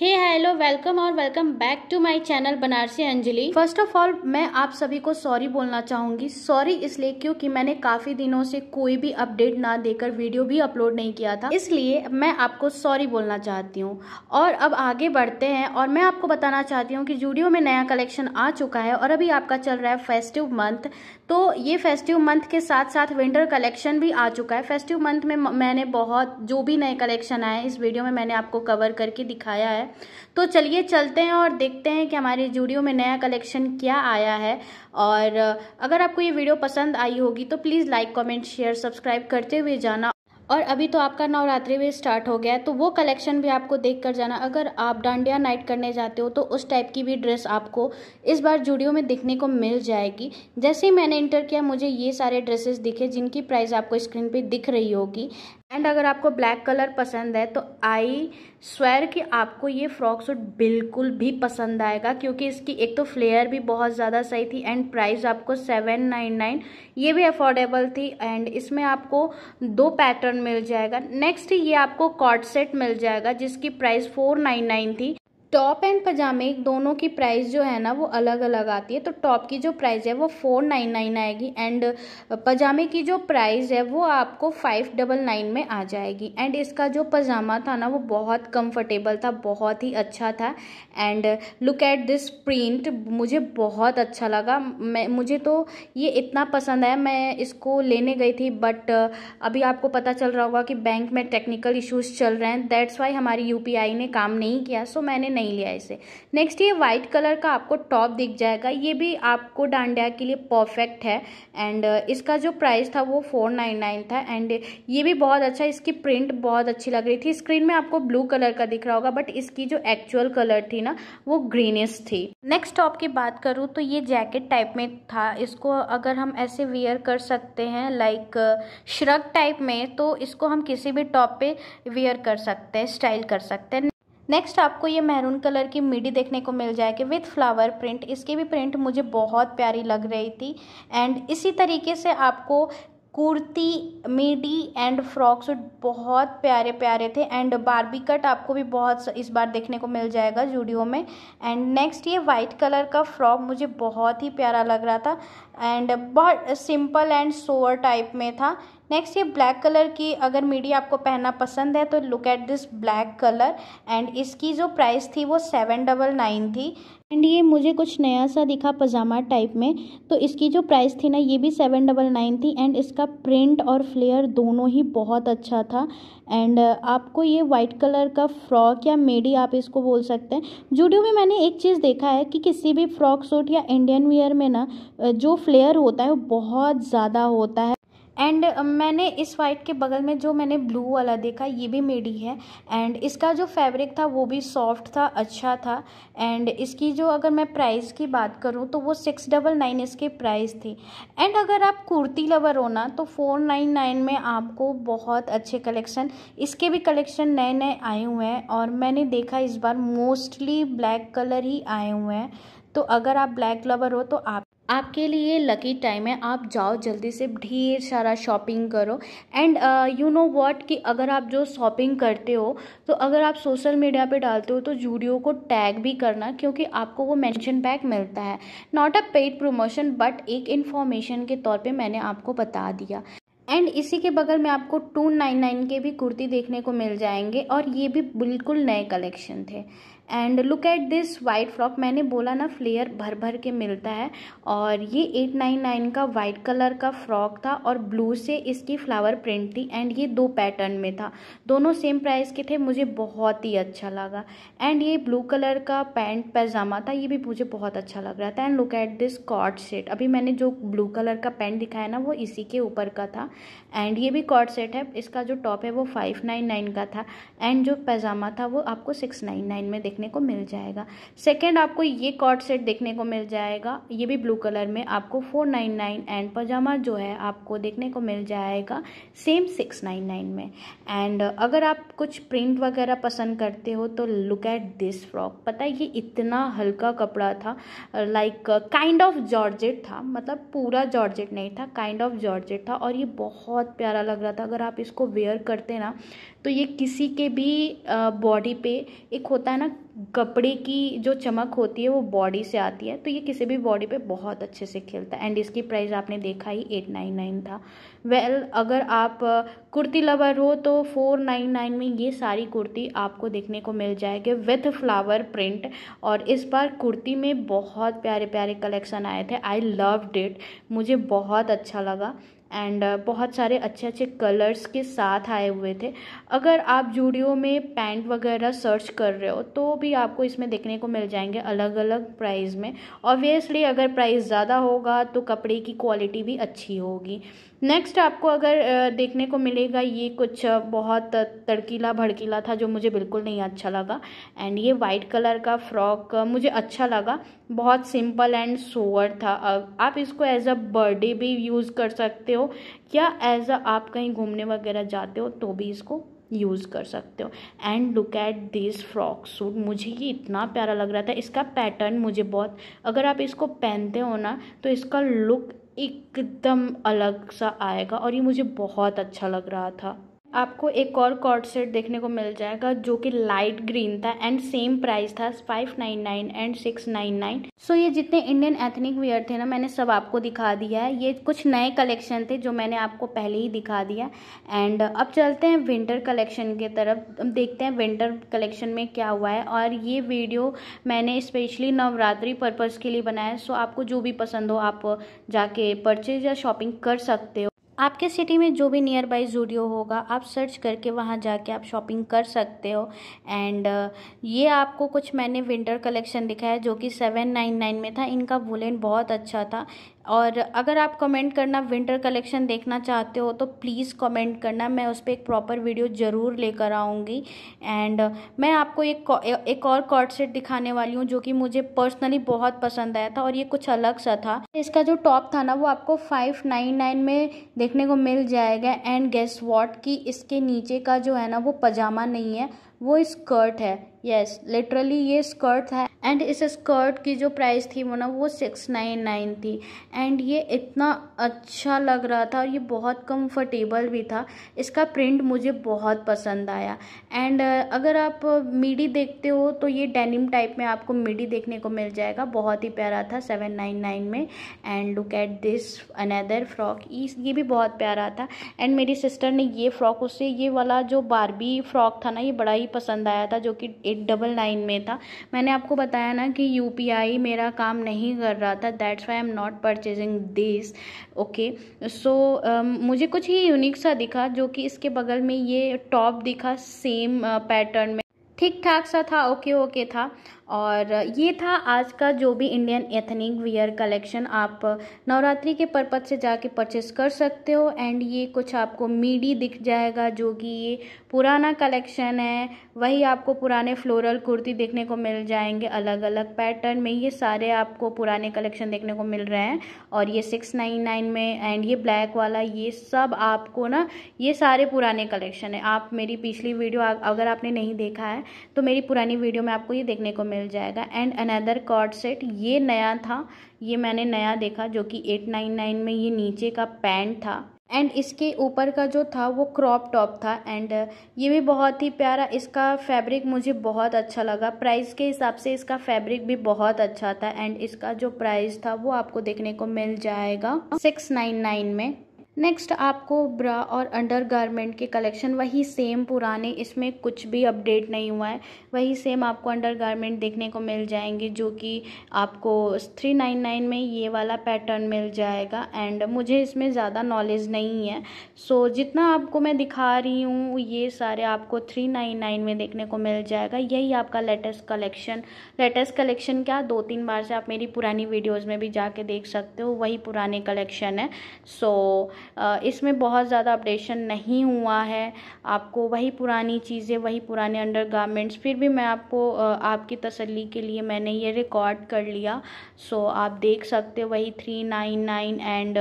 हे hello welcome और welcome back to my channel Banarasi Anjali first of all मैं आप सभी को सॉरी बोलना चाहूंगी सॉरी इसलिए क्योंकि मैंने काफ़ी दिनों से कोई भी अपडेट ना देकर वीडियो भी अपलोड नहीं किया था इसलिए मैं आपको सॉरी बोलना चाहती हूँ और अब आगे बढ़ते हैं और मैं आपको बताना चाहती हूँ कि जूडियो में नया कलेक्शन आ चुका है और अभी आपका चल रहा है फेस्टिव मंथ तो ये फेस्टिव मंथ के साथ साथ विंटर कलेक्शन भी आ चुका है फेस्टिव मंथ में मैंने बहुत जो भी नए कलेक्शन आए इस वीडियो में मैंने आपको कवर करके दिखाया है है तो चलिए चलते हैं और देखते हैं कि हमारी जूडियो में नया कलेक्शन क्या आया है और अगर आपको ये वीडियो पसंद आई होगी तो please like comment share subscribe करते हुए जाना और अभी तो आपका नवरात्रि भी स्टार्ट हो गया है तो वो कलेक्शन भी आपको देख कर जाना अगर आप डांडिया नाइट करने जाते हो तो उस टाइप की भी ड्रेस आपको इस बार जूडियो में देखने को मिल जाएगी जैसे ही मैंने इंटर किया मुझे ये सारे ड्रेसेस दिखे जिनकी प्राइस आपको स्क्रीन पे दिख रही होगी एंड अगर आपको ब्लैक कलर पसंद है तो आई स्वेयर कि आपको ये फ्रॉक सूट बिल्कुल भी पसंद आएगा क्योंकि इसकी एक तो फ्लेयर भी बहुत ज़्यादा सही थी एंड प्राइस आपको सेवन नाइन नाइन ये भी अफोर्डेबल थी एंड इसमें आपको दो पैटर्न मिल जाएगा नेक्स्ट ये आपको कॉट सेट मिल जाएगा जिसकी प्राइस फोर नाइन नाइन थी टॉप एंड पजामे दोनों की प्राइस जो है ना वो अलग अलग आती है तो टॉप की जो प्राइस है वो फोर नाइन नाइन आएगी एंड पजामे की जो प्राइस है वो आपको फाइव डबल नाइन में आ जाएगी एंड इसका जो पजामा था ना वो बहुत कंफर्टेबल था बहुत ही अच्छा था and look at this print मुझे बहुत अच्छा लगा मैं मुझे तो ये इतना पसंद आया मैं इसको लेने गई थी बट अभी आपको पता चल रहा होगा कि बैंक में टेक्निकल इशूज़ चल रहे हैं दैट्स वाई हमारी यू ने काम नहीं किया सो मैंने नहीं नहीं लिया इसे नेक्स्ट ये वाइट कलर का आपको टॉप दिख जाएगा ये भी आपको डांडिया के लिए परफेक्ट है एंड uh, इसका जो प्राइस था वो फोर नाइन नाइन था एंड ये भी बहुत अच्छा इसकी प्रिंट बहुत अच्छी लग रही थी स्क्रीन में आपको ब्लू कलर का दिख रहा होगा बट इसकी जो एक्चुअल कलर थी ना वो ग्रीनिश थी नेक्स्ट टॉप की बात करूँ तो ये जैकेट टाइप में था इसको अगर हम ऐसे वियर कर सकते हैं लाइक श्रग टाइप में तो इसको हम किसी भी टॉप पे वियर कर सकते हैं स्टाइल कर सकते हैं नेक्स्ट आपको ये मेहरून कलर की मिडी देखने को मिल जाएगी विथ फ्लावर प्रिंट इसकी भी प्रिंट मुझे बहुत प्यारी लग रही थी एंड इसी तरीके से आपको kurti midi and frock suit बहुत प्यारे प्यारे थे एंड बारबी कट आपको भी बहुत इस बार देखने को मिल जाएगा जूडियो में एंड नेक्स्ट ये वाइट कलर का फ्रॉक मुझे बहुत ही प्यारा लग रहा था एंड बहुत सिंपल एंड सोअर टाइप में था नेक्स्ट ये ब्लैक कलर की अगर मीडिया आपको पहनना पसंद है तो look at this black colour and इसकी जो प्राइस थी वो सेवन डबल नाइन थी एंड ये मुझे कुछ नया सा दिखा पजामा टाइप में तो इसकी जो प्राइस थी ना ये भी सेवन डबल नाइन थी एंड इसका प्रिंट और फ्लेयर दोनों ही बहुत अच्छा था एंड uh, आपको ये वाइट कलर का फ्रॉक या मेडी आप इसको बोल सकते हैं जूडियो में मैंने एक चीज़ देखा है कि किसी भी फ्रॉक सूट या इंडियन वियर में ना uh, जो फ्लेयर होता है वो बहुत ज़्यादा होता है एंड uh, मैंने इस वाइट के बगल में जो मैंने ब्लू वाला देखा ये भी मेडी है एंड इसका जो फैब्रिक था वो भी सॉफ्ट था अच्छा था एंड इसकी जो अगर मैं प्राइस की बात करूँ तो वो सिक्स डबल नाइन इसके प्राइस थी एंड अगर आप कुर्ती लवर हो ना तो फोर नाइन नाइन में आपको बहुत अच्छे कलेक्शन इसके भी कलेक्शन नए नए आए हुए हैं और मैंने देखा इस बार मोस्टली ब्लैक कलर ही आए हुए हैं तो अगर आप ब्लैक लवर हो तो आप आपके लिए लकी टाइम है आप जाओ जल्दी से ढेर सारा शॉपिंग करो एंड यू नो व्हाट कि अगर आप जो शॉपिंग करते हो तो अगर आप सोशल मीडिया पे डालते हो तो जूडियो को टैग भी करना क्योंकि आपको वो मेंशन पैक मिलता है not a paid promotion but एक इन्फॉर्मेशन के तौर पे मैंने आपको बता दिया एंड इसी के बगल में आपको टू नाइन नाइन के भी कुर्ती देखने को मिल जाएंगे और ये भी बिल्कुल नए कलेक्शन थे and look at this white frock मैंने बोला ना फ्लेयर भर भर के मिलता है और ये एट नाइन नाइन का वाइट कलर का फ्रॉक था और ब्लू से इसकी फ्लावर प्रिंट थी एंड ये दो पैटर्न में था दोनों सेम प्राइस के थे मुझे बहुत ही अच्छा लगा एंड ये ब्लू कलर का पैंट पैजामा था ये भी मुझे बहुत अच्छा लग रहा था and look at this co-ord set अभी मैंने जो ब्लू कलर का पैंट दिखाया ना वो इसी के ऊपर का था एंड ये भी कॉट सेट है इसका जो टॉप है वो फाइव नाइन नाइन का था एंड जो पैजामा था वो आपको सिक्स नाइन नाइन में देखने देखने को मिल जाएगा सेकेंड आपको ये कॉट सेट देखने को मिल जाएगा ये भी ब्लू कलर में आपको फोर नाइन नाइन एंड पजामा जो है आपको देखने को मिल जाएगा सेम सिक्स नाइन नाइन में एंड अगर आप कुछ प्रिंट वगैरह पसंद करते हो तो लुक एट दिस फ्रॉक पता है ये इतना हल्का कपड़ा था लाइक काइंड ऑफ जॉर्जेट था मतलब पूरा जॉर्जेट नहीं था काइंड ऑफ जॉर्जेट था और ये बहुत प्यारा लग रहा था अगर आप इसको वेयर करते ना तो ये किसी के भी बॉडी पे एक होता है ना कपड़े की जो चमक होती है वो बॉडी से आती है तो ये किसी भी बॉडी पे बहुत अच्छे से खेलता है एंड इसकी प्राइस आपने देखा ही एट नाइन नाइन था वेल well, अगर आप कुर्ती लवर हो तो फोर नाइन नाइन में ये सारी कुर्ती आपको देखने को मिल जाएगी विथ फ्लावर प्रिंट और इस बार कुर्ती में बहुत प्यारे प्यारे कलेक्शन आए थे आई लव डिट मुझे बहुत अच्छा लगा एंड बहुत सारे अच्छे अच्छे कलर्स के साथ आए हुए थे अगर आप जूडियो में पैंट वगैरह सर्च कर रहे हो तो भी आपको इसमें देखने को मिल जाएंगे अलग अलग प्राइस में ऑब्वियसली अगर प्राइस ज़्यादा होगा तो कपड़े की क्वालिटी भी अच्छी होगी नेक्स्ट आपको अगर देखने को मिलेगा ये कुछ बहुत तड़कीला भड़कीला था जो मुझे बिल्कुल नहीं अच्छा लगा एंड ये वाइट कलर का फ्रॉक मुझे अच्छा लगा बहुत सिंपल एंड सोअर था आप इसको एज अ बर्थडे भी यूज़ कर सकते हो या एज अ आप कहीं घूमने वगैरह जाते हो तो भी इसको यूज़ कर सकते हो and look at this frock suit मुझे ये इतना प्यारा लग रहा था इसका पैटर्न मुझे बहुत अगर आप इसको पहनते हो ना तो इसका लुक एकदम अलग सा आएगा और ये मुझे बहुत अच्छा लग रहा था आपको एक और कॉर्ड सेट देखने को मिल जाएगा जो कि लाइट ग्रीन था एंड सेम प्राइस था five nine nine and six nine nine so ये जितने इंडियन एथनिक वेयर थे ना मैंने सब आपको दिखा दिया है ये कुछ नए कलेक्शन थे जो मैंने आपको पहले ही दिखा दिया एंड अब चलते हैं विंटर कलेक्शन के तरफ देखते हैं विंटर कलेक्शन में क्या हुआ है और ये वीडियो मैंने स्पेशली नवरात्रि पर्पज़ के लिए बनाया है सो आपको जो भी पसंद हो आप जाके परचेज या शॉपिंग कर सकते हो आपके सिटी में जो भी नियर बाई जूडियो होगा आप सर्च करके वहाँ जाके आप शॉपिंग कर सकते हो एंड ये आपको कुछ मैंने विंटर कलेक्शन दिखाया जो कि सेवन नाइन नाइन में था इनका वुलेंट बहुत अच्छा था और अगर आप कमेंट करना विंटर कलेक्शन देखना चाहते हो तो प्लीज़ कमेंट करना मैं उस पर एक प्रॉपर वीडियो ज़रूर लेकर आऊँगी एंड मैं आपको एक एक और कॉर्ड सेट दिखाने वाली हूँ जो कि मुझे पर्सनली बहुत पसंद आया था और ये कुछ अलग सा था इसका जो टॉप था ना वो आपको फाइव नाइन नाइन में देखने को मिल जाएगा एंड गेस वॉट कि इसके नीचे का जो है ना वो पजामा नहीं है वो स्कर्ट है यस लिटरली ये स्कर्ट है एंड इस स्कर्ट की जो प्राइस थी वो ना वो सिक्स नाइन नाइन थी एंड ये इतना अच्छा लग रहा था और ये बहुत कंफर्टेबल भी था इसका प्रिंट मुझे बहुत पसंद आया एंड uh, अगर आप मिडी देखते हो तो ये डेनिम टाइप में आपको मिडी देखने को मिल जाएगा बहुत ही प्यारा था सेवन नाइन नाइन में and look at this another frock ये भी बहुत प्यारा था एंड मेरी सिस्टर ने ये फ्रॉक उससे ये वाला जो बारबी फ्रॉक था ना ये बड़ा ही पसंद आया था जो कि एट डबल नाइन में था मैंने आपको बताया ना कि यू मेरा काम नहीं कर रहा था that's why I'm not purchasing this okay so मुझे कुछ ही यूनिक सा दिखा जो कि इसके बगल में ये टॉप दिखा सेम पैटर्न uh, में ठीक ठाक सा था ओके ओके था और ये था आज का जो भी इंडियन एथनिक वियर कलेक्शन आप नवरात्रि के पर्पज से जाके परचेस कर सकते हो एंड ये कुछ आपको मीडी दिख जाएगा जो कि ये पुराना कलेक्शन है वही आपको पुराने फ्लोरल कुर्ती देखने को मिल जाएंगे अलग अलग पैटर्न में ये सारे आपको पुराने कलेक्शन देखने को मिल रहे हैं और ये सिक्स नाइन नाइन में एंड ये ब्लैक वाला ये सब आपको ना ये सारे पुराने कलेक्शन है आप मेरी पिछली वीडियो अगर आपने नहीं देखा है तो मेरी पुरानी वीडियो में आपको ये देखने को मिल जाएगा एंड अनदर कॉर्ड सेट ये नया था ये मैंने नया देखा जो कि एट नाइन नाइन में ये नीचे का पैंट था एंड इसके ऊपर का जो था वो क्रॉप टॉप था एंड uh, ये भी बहुत ही प्यारा इसका फैब्रिक मुझे बहुत अच्छा लगा प्राइस के हिसाब से इसका फैब्रिक भी बहुत अच्छा था एंड इसका जो प्राइस था वो आपको देखने को मिल जाएगा सिक्स नाइन नाइन में नेक्स्ट आपको ब्रा और अंडर गारमेंट के कलेक्शन वही सेम पुराने इसमें कुछ भी अपडेट नहीं हुआ है वही सेम आपको अंडर गारमेंट देखने को मिल जाएंगे जो कि आपको थ्री नाइन नाइन में ये वाला पैटर्न मिल जाएगा एंड मुझे इसमें ज़्यादा नॉलेज नहीं है सो so, जितना आपको मैं दिखा रही हूँ ये सारे आपको थ्री नाइन नाइन में देखने को मिल जाएगा यही आपका लेटेस्ट कलेक्शन लेटेस्ट कलेक्शन क्या दो तीन बार से आप मेरी पुरानी वीडियोज़ में भी जाके देख सकते हो वही पुराने कलेक्शन है सो so, इसमें बहुत ज़्यादा अपडेशन नहीं हुआ है आपको वही पुरानी चीज़ें वही पुराने अंडर गारमेंट्स फिर भी मैं आपको आपकी तसल्ली के लिए मैंने ये रिकॉर्ड कर लिया सो आप देख सकते वही three nine nine and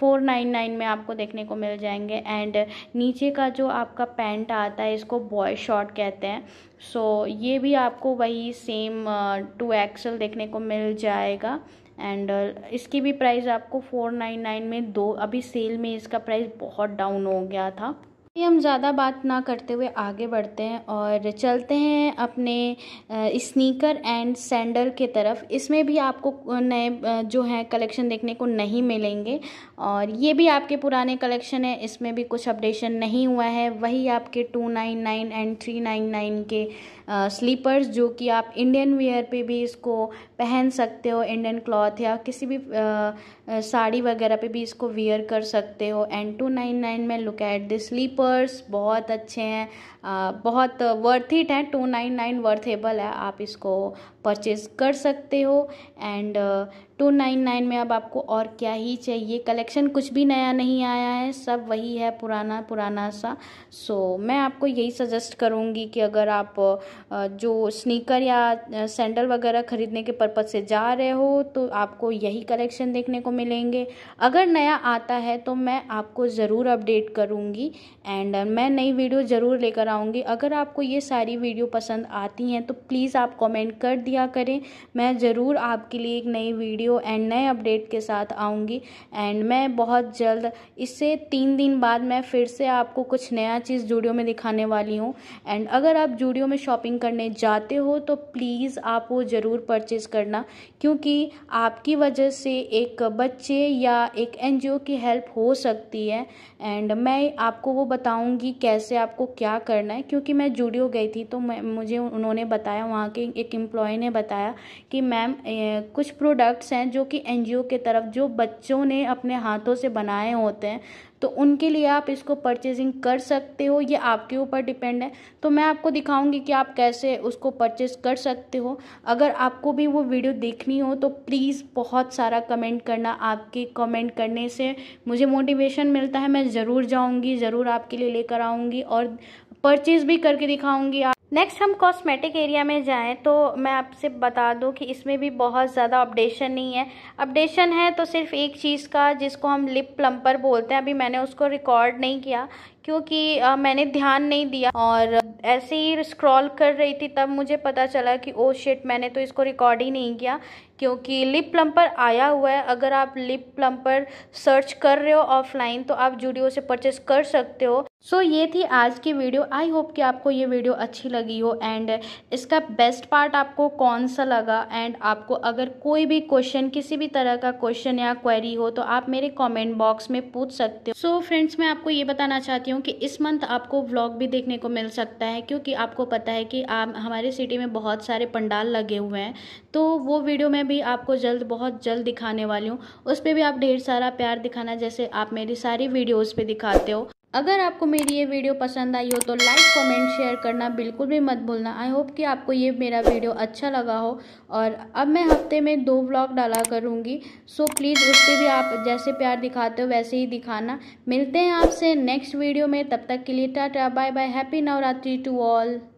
four nine nine में आपको देखने को मिल जाएंगे एंड नीचे का जो आपका पैंट आता है इसको बॉय शॉर्ट कहते हैं सो so, ये भी आपको वही सेम टू एक्सल देखने को मिल जाएगा एंड uh, इसकी भी प्राइस आपको फोर नाइन नाइन में दो अभी सेल में इसका प्राइस बहुत डाउन हो गया था ये हम ज़्यादा बात ना करते हुए आगे बढ़ते हैं और चलते हैं अपने स्नीकर एंड सैंडल के तरफ इसमें भी आपको नए जो हैं कलेक्शन देखने को नहीं मिलेंगे और ये भी आपके पुराने कलेक्शन है इसमें भी कुछ अपडेशन नहीं हुआ है वही आपके two nine nine and three nine nine के स्लीपर्स जो कि आप इंडियन वेयर पे भी इसको पहन सकते हो इंडियन क्लॉथ या किसी भी साड़ी वगैरह पे भी इसको वेयर कर सकते हो एंड टू नाइन नाइन में लुक एट द स्लीपर्स बहुत अच्छे हैं बहुत वर्थ इट हैं टू नाइन नाइन वर्थेबल है आप इसको परचेज कर सकते हो एंड टू नाइन नाइन में अब आपको और क्या ही चाहिए कलेक्शन कुछ भी नया नहीं आया है सब वही है पुराना पुराना सा सो so, मैं आपको यही सजेस्ट करूँगी कि अगर आप जो स्नीकर या सैंडल वगैरह ख़रीदने के पर्पज़ से जा रहे हो तो आपको यही कलेक्शन देखने को मिलेंगे अगर नया आता है तो मैं आपको ज़रूर अपडेट करूँगी एंड मैं नई वीडियो ज़रूर लेकर आऊँगी अगर आपको ये सारी वीडियो पसंद आती हैं तो प्लीज़ आप कॉमेंट कर दिया करें मैं ज़रूर आपके लिए एक नई वीडियो वीडियो एंड नए अपडेट के साथ आऊँगी एंड मैं बहुत जल्द इससे तीन दिन बाद मैं फिर से आपको कुछ नया चीज़ जूडियो में दिखाने वाली हूँ एंड अगर आप जूडियो में शॉपिंग करने जाते हो तो प्लीज़ आप वो ज़रूर परचेज़ करना क्योंकि आपकी वजह से एक बच्चे या एक एन की हेल्प हो सकती है एंड मैं आपको वो बताऊँगी कैसे आपको क्या करना है क्योंकि मैं जूडियो गई थी तो मैं मुझे उन्होंने बताया वहाँ के एक एम्प्लॉय ने बताया कि मैम कुछ प्रोडक्ट्स हैं जो कि एन के तरफ जो बच्चों ने अपने हाथों से बनाए होते हैं तो उनके लिए आप इसको परचेजिंग कर सकते हो ये आपके ऊपर डिपेंड है तो मैं आपको दिखाऊंगी कि आप कैसे उसको परचेज कर सकते हो अगर आपको भी वो वीडियो देखनी हो तो प्लीज़ बहुत सारा कमेंट करना आपके कमेंट करने से मुझे मोटिवेशन मिलता है मैं ज़रूर जाऊंगी ज़रूर आपके लिए लेकर आऊंगी और परचेज़ भी करके दिखाऊँगी नेक्स्ट हम कॉस्मेटिक एरिया में जाएं तो मैं आपसे बता दूं कि इसमें भी बहुत ज़्यादा अपडेशन नहीं है अपडेशन है तो सिर्फ एक चीज़ का जिसको हम लिप प्लम्पर बोलते हैं अभी मैंने उसको रिकॉर्ड नहीं किया क्योंकि आ, मैंने ध्यान नहीं दिया और ऐसे ही स्क्रॉल कर रही थी तब मुझे पता चला कि ओ oh शिट मैंने तो इसको रिकॉर्ड ही नहीं किया क्योंकि लिप प्लम्पर आया हुआ है अगर आप लिप प्लम्पर सर्च कर रहे हो ऑफलाइन तो आप जूडियो से परचेस कर सकते हो सो so, ये थी आज की वीडियो आई होप कि आपको ये वीडियो अच्छी लगी हो एंड इसका बेस्ट पार्ट आपको कौन सा लगा एंड आपको अगर कोई भी क्वेश्चन किसी भी तरह का क्वेश्चन या क्वेरी हो तो आप मेरे कमेंट बॉक्स में पूछ सकते हो सो so, फ्रेंड्स मैं आपको ये बताना चाहती हूँ हूँ कि इस मंथ आपको व्लॉग भी देखने को मिल सकता है क्योंकि आपको पता है कि आप हमारे सिटी में बहुत सारे पंडाल लगे हुए हैं तो वो वीडियो मैं भी आपको जल्द बहुत जल्द दिखाने वाली हूँ उस पर भी आप ढेर सारा प्यार दिखाना जैसे आप मेरी सारी वीडियोज़ पर दिखाते हो अगर आपको मेरी ये वीडियो पसंद आई हो तो लाइक कमेंट शेयर करना बिल्कुल भी मत भूलना आई होप कि आपको ये मेरा वीडियो अच्छा लगा हो और अब मैं हफ्ते में दो व्लॉग डाला करूँगी सो प्लीज़ उससे भी आप जैसे प्यार दिखाते हो वैसे ही दिखाना मिलते हैं आपसे नेक्स्ट वीडियो में तब तक के लिए ta-ta bye bye happy Navratri to all